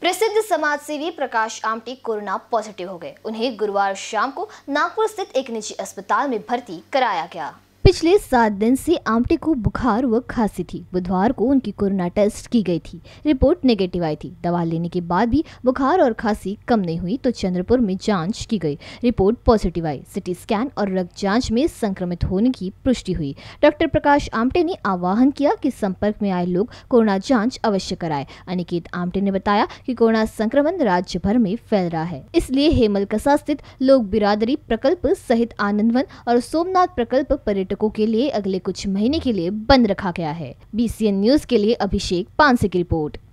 प्रसिद्ध समाज सेवी प्रकाश आमटी कोरोना पॉजिटिव हो गए उन्हें गुरुवार शाम को नागपुर स्थित एक निजी अस्पताल में भर्ती कराया गया पिछले सात दिन से आमटे को बुखार व खांसी थी बुधवार को उनकी कोरोना टेस्ट की गई थी रिपोर्ट नेगेटिव आई थी दवा लेने के बाद भी बुखार और खांसी कम नहीं हुई तो चंद्रपुर में जांच की गई रिपोर्ट पॉजिटिव आई सिटी स्कैन और रक्त जांच में संक्रमित होने की पुष्टि हुई डॉक्टर प्रकाश आमटे ने आह्वान किया कि संपर्क में आए लोग कोरोना जाँच अवश्य कराए अनिकेत आमटे ने बताया की कोरोना संक्रमण राज्य भर में फैल रहा है इसलिए हेमलकसा स्थित लोक बिरादरी प्रकल्प सहित आनंदवन और सोमनाथ प्रकल्प पर्यटन पर्यटकों के लिए अगले कुछ महीने के लिए बंद रखा गया है बीसीएन न्यूज के लिए अभिषेक पांसे की रिपोर्ट